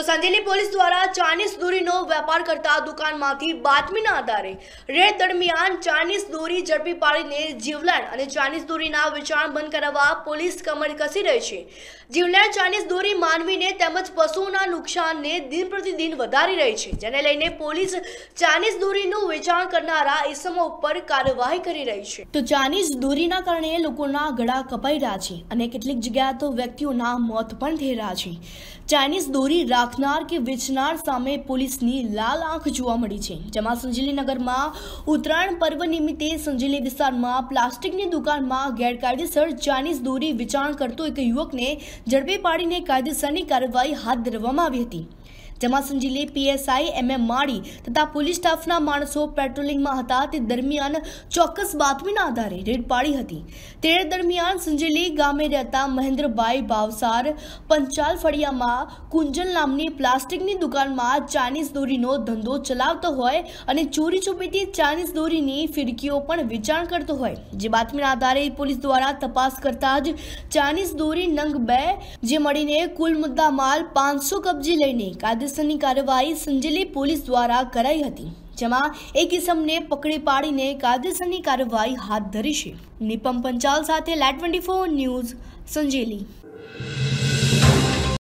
તો સંજેલી પોલીસ દ્વારા ચાઇનીઝ દોરીનો વેપાર કરતા દુકાનમાંથી બાતમીના આધારે રેડ દરમિયાન ચાઇનીઝ દોરી ઝડપી પાડીને જીવલેણ અને ચાઇનીઝ દોરીના વેચાણ બંધ કરાવવા પોલીસ કમર કસી રહી છે જીવલેણ ચાઇનીઝ દોરી માનવીને તેમજ પશુઓના નુકસાનને દિન પ્રતિદિન વધારી રહી છે જેને લઈને પોલીસ ચાઇનીઝ દોરીનું વેચાણ કરનારા ઇસમો ઉપર કાર્યવાહી કરી રહી છે તો ચાઇનીઝ દોરીના કારણે લોકોના ગળા કપાઈ રહ્યા છે અને કેટલીક જગ્યાએ તો વ્યક્તિઓના મોત પણ થઈ રહ્યા છે ચાઇનીઝ દોરી રાખ રાખનાર કે વેચનાર સામે પોલીસની લાલ આંખ જોવા મળી છે જેમાં સંજેલી નગરમાં ઉત્તરાયણ પર્વ નિમિત્તે સંજેલી વિસ્તારમાં પ્લાસ્ટિકની દુકાનમાં ગેરકાયદેસર ચાઇનીઝ દોરી વેચાણ કરતો એક યુવકને ઝડપી પાડીને કાયદેસરની કાર્યવાહી હાથ ધરવામાં આવી હતી જેમાં સંજીલે પીએસઆઈ એમ એમ માળી તથા પોલીસ સ્ટાફના માણસો પેટ્રોલિંગમાં હતા તે દરમિયાન ચોક્કસ બાતમીના આધારે રેડ પાડી હતી તે દરમિયાન સંજીલી ગામે રહેતા મહેન્દ્રભાઈ ભાવસાર પંચાલ ફળિયામાં કુંજલ નામની નામની પ્લાસ્ટિકની દુકાનમાં ચાઇનીઝ દોરીનો ધંધો ચલાવતો હોય અને ચોરી છુપીથી ચાઇનીઝ દોરીની ફિરકીઓ પણ વેચાણ કરતો હોય જે બાતમીના આધારે પોલીસ દ્વારા તપાસ કરતા જ ચાઇનીઝ દોરી નંગ બે જે મળીને કુલ મુદ્દા માલ પાંચસો કબજે લઈને કાયદેસરની કાર્યવાહી સંજેલી પોલીસ દ્વારા કરાઈ હતી જેમાં એક ઇસમને પકડી પાડીને કાયદેસરની કાર્યવાહી હાથ ધરી છે નિપમ પંચાલ સાથે light twenty four news Sanjeli